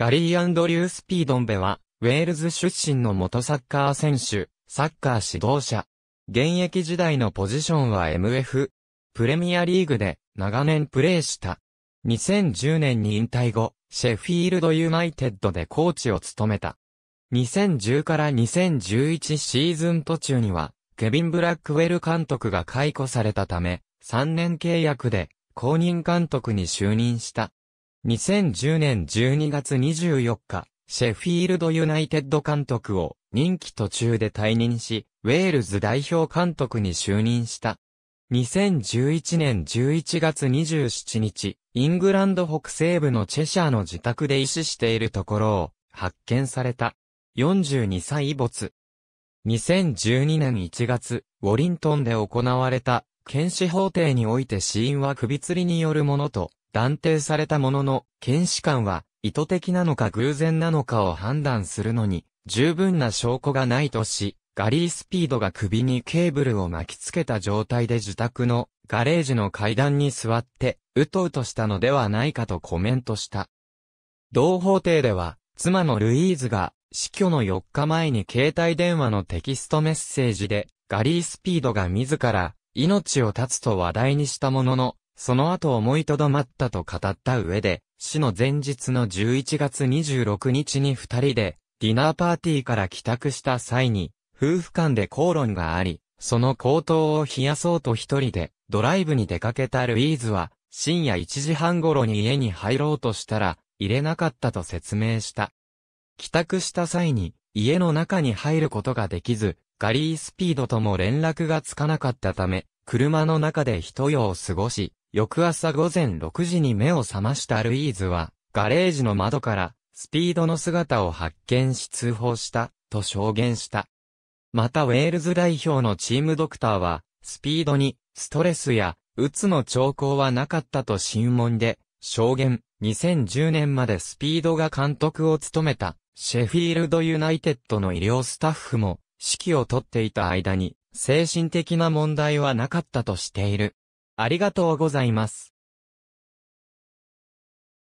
ガリー・アンドリュース・ピードンベは、ウェールズ出身の元サッカー選手、サッカー指導者。現役時代のポジションは MF。プレミアリーグで長年プレーした。2010年に引退後、シェフィールドユナイテッドでコーチを務めた。2010から2011シーズン途中には、ケビン・ブラックウェル監督が解雇されたため、3年契約で公認監督に就任した。2010年12月24日、シェフィールドユナイテッド監督を任期途中で退任し、ウェールズ代表監督に就任した。2011年11月27日、イングランド北西部のチェシャーの自宅で医師しているところを発見された。42歳没。2012年1月、ウォリントンで行われた、検視法廷において死因は首吊りによるものと断定されたものの、検視官は意図的なのか偶然なのかを判断するのに、十分な証拠がないとし、ガリースピードが首にケーブルを巻きつけた状態で自宅のガレージの階段に座って、うとうとしたのではないかとコメントした。同法廷では、妻のルイーズが死去の4日前に携帯電話のテキストメッセージで、ガリースピードが自ら命を絶つと話題にしたものの、その後思いとどまったと語った上で、死の前日の11月26日に二人で、ディナーパーティーから帰宅した際に、夫婦間で口論があり、その口頭を冷やそうと一人で、ドライブに出かけたルイーズは、深夜1時半頃に家に入ろうとしたら、入れなかったと説明した。帰宅した際に、家の中に入ることができず、ガリースピードとも連絡がつかなかったため、車の中で一夜を過ごし、翌朝午前6時に目を覚ましたルイーズは、ガレージの窓から、スピードの姿を発見し通報した、と証言した。またウェールズ代表のチームドクターは、スピードに、ストレスや、うつの兆候はなかったと審問で、証言、2010年までスピードが監督を務めた、シェフィールドユナイテッドの医療スタッフも、指揮をとっていた間に、精神的な問題はなかったとしている。ありがとうございます。